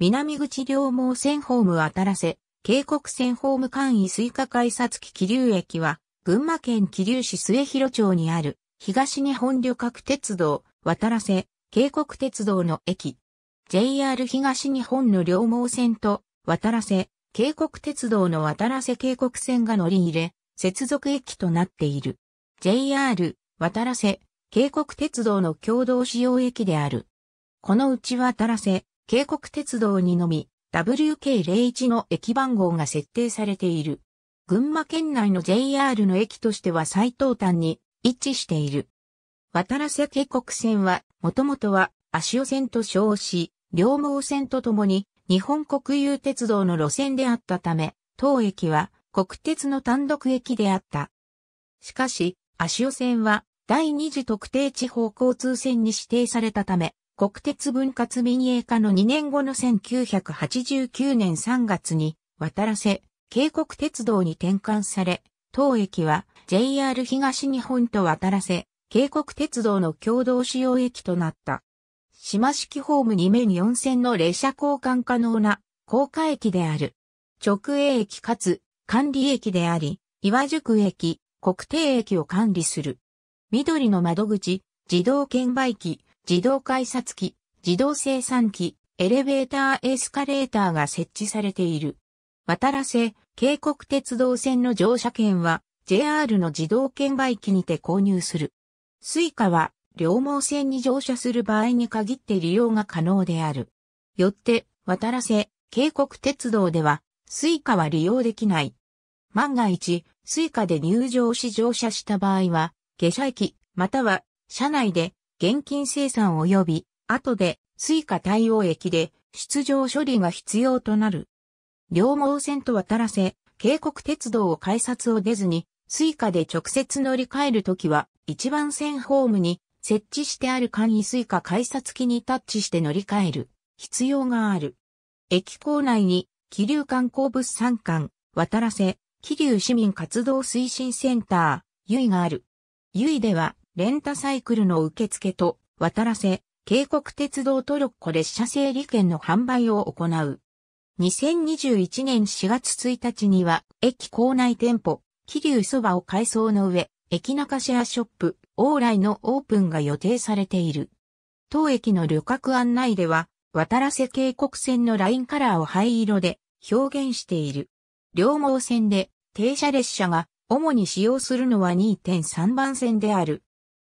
南口両毛線ホーム渡らせ、渓谷線ホーム簡易水加改札機気流駅は、群馬県気流市末広町にある、東日本旅客鉄道、渡らせ、渓谷鉄道の駅。JR 東日本の両毛線と、渡らせ、渓谷鉄道の渡らせ渓谷線が乗り入れ、接続駅となっている。JR、渡らせ、渓谷鉄道の共同使用駅である。このうち渡らせ、渓谷鉄道にのみ WK01 の駅番号が設定されている。群馬県内の JR の駅としては最東端に位置している。渡良瀬渓谷線は、もともとは足尾線と称し、両毛線とともに日本国有鉄道の路線であったため、当駅は国鉄の単独駅であった。しかし、足尾線は第二次特定地方交通線に指定されたため、国鉄分割民営化の2年後の1989年3月に、渡らせ、渓谷鉄道に転換され、当駅は JR 東日本と渡らせ、渓谷鉄道の共同使用駅となった。島式ホーム2面4線の列車交換可能な高架駅である。直営駅かつ管理駅であり、岩宿駅、国定駅を管理する。緑の窓口、自動券売機、自動改札機、自動生産機、エレベーターエスカレーターが設置されている。渡らせ、渓谷鉄道線の乗車券は JR の自動券売機にて購入する。スイカは両毛線に乗車する場合に限って利用が可能である。よって、渡らせ、渓谷鉄道では、スイカは利用できない。万が一、スイカで入場し乗車した場合は、下車駅、または、車内で現金生産及び、後で、スイカ対応駅で、出場処理が必要となる。両毛線と渡らせ、渓谷鉄道を改札を出ずに、スイカで直接乗り換えるときは、一番線ホームに設置してある簡易イカ改札機にタッチして乗り換える必要がある。駅構内に、気流観光物産館、渡らせ、気流市民活動推進センター、ゆいがある。ゆいでは、レンタサイクルの受付と、渡らせ、渓谷鉄道トロッコ列車整理券の販売を行う。2021年4月1日には、駅構内店舗、桐生そばを改装の上、駅中シェアショップ、往来のオープンが予定されている。当駅の旅客案内では、渡らせ渓谷線のラインカラーを灰色で表現している。両毛線で停車列車が主に使用するのは2.3番線である。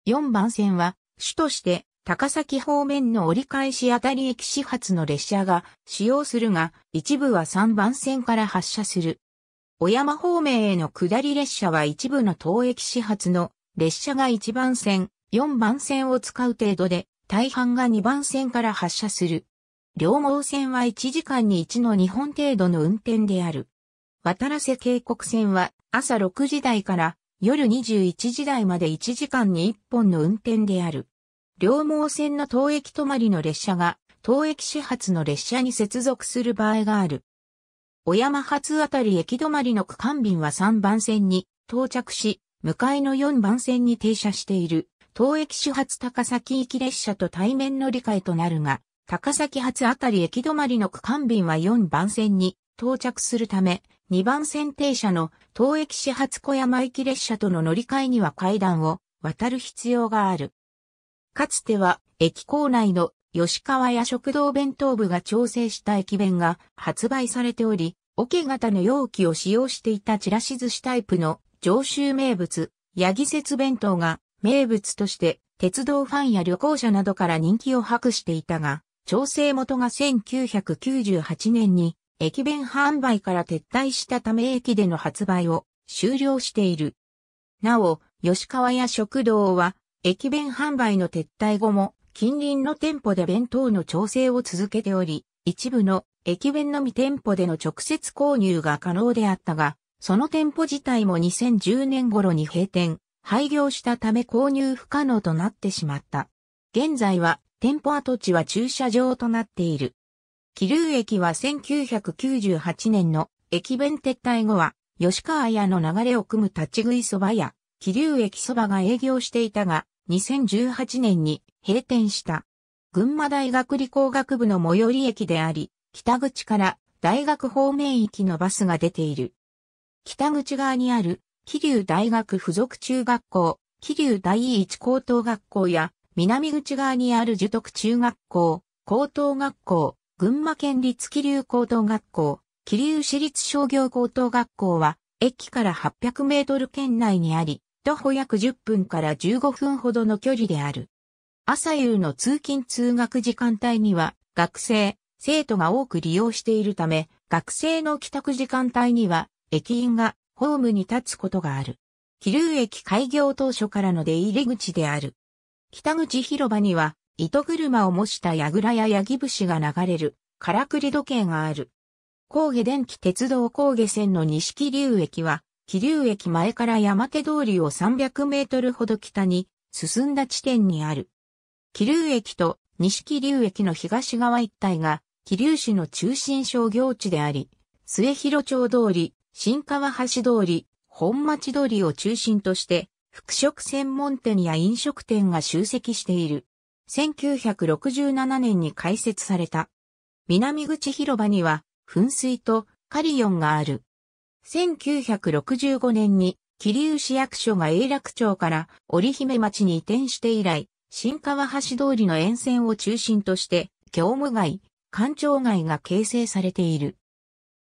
4番線は、主として高崎方面の折り返しあたり駅始発の列車が使用するが、一部は3番線から発車する。小山方面への下り列車は一部の当駅始発の列車が1番線、4番線を使う程度で、大半が2番線から発車する。両毛線は1時間に1の2本程度の運転である。渡瀬渓谷線は朝6時台から夜21時台まで1時間に1本の運転である。両毛線の当駅止まりの列車が、当駅始発の列車に接続する場合がある。小山発あたり駅止まりの区間便は3番線に到着し、向かいの4番線に停車している、当駅始発高崎行き列車と対面乗り換えとなるが、高崎発あたり駅止まりの区間便は4番線に到着するため、2番線停車の東駅始発小山駅列車との乗り換えには階段を渡る必要がある。かつては駅構内の吉川や食堂弁当部が調整した駅弁が発売されており、桶型の容器を使用していたチラシ寿司タイプの上州名物、八木節弁当が名物として鉄道ファンや旅行者などから人気を博していたが、調整元が1998年に駅弁販売から撤退したため駅での発売を終了している。なお、吉川屋食堂は、駅弁販売の撤退後も、近隣の店舗で弁当の調整を続けており、一部の駅弁のみ店舗での直接購入が可能であったが、その店舗自体も2010年頃に閉店、廃業したため購入不可能となってしまった。現在は店舗跡地は駐車場となっている。桐生駅は1998年の駅弁撤退後は、吉川屋の流れを組む立ち食いそばや、桐生駅そばが営業していたが、2018年に閉店した。群馬大学理工学部の最寄り駅であり、北口から大学方面行きのバスが出ている。北口側にある、桐生大学附属中学校、桐生第一高等学校や、南口側にある樹徳中学校、高等学校、群馬県立桐流高等学校、桐流市立商業高等学校は、駅から800メートル圏内にあり、徒歩約10分から15分ほどの距離である。朝夕の通勤通学時間帯には、学生、生徒が多く利用しているため、学生の帰宅時間帯には、駅員がホームに立つことがある。桐流駅開業当初からの出入り口である。北口広場には、糸車を模した櫓やヤギ節が流れる、からくり時計がある。高下電気鉄道高下線の西木流駅は、木流駅前から山手通りを300メートルほど北に進んだ地点にある。木流駅と西木流駅の東側一帯が、木流市の中心商業地であり、末広町通り、新川橋通り、本町通りを中心として、服飾専門店や飲食店が集積している。1967年に開設された。南口広場には噴水とカリヨンがある。1965年に桐生市役所が永楽町から織姫町に移転して以来、新川橋通りの沿線を中心として、業務街、官庁街が形成されている。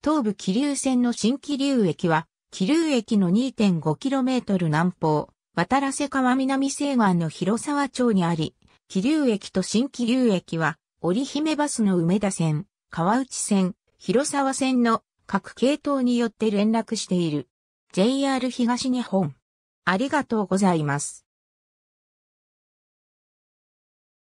東武桐生線の新桐生駅は、桐生駅の 2.5km 南方、渡瀬川南西岸の広沢町にあり、気流駅と新気流駅は、織姫バスの梅田線、川内線、広沢線の各系統によって連絡している。JR 東日本。ありがとうございます。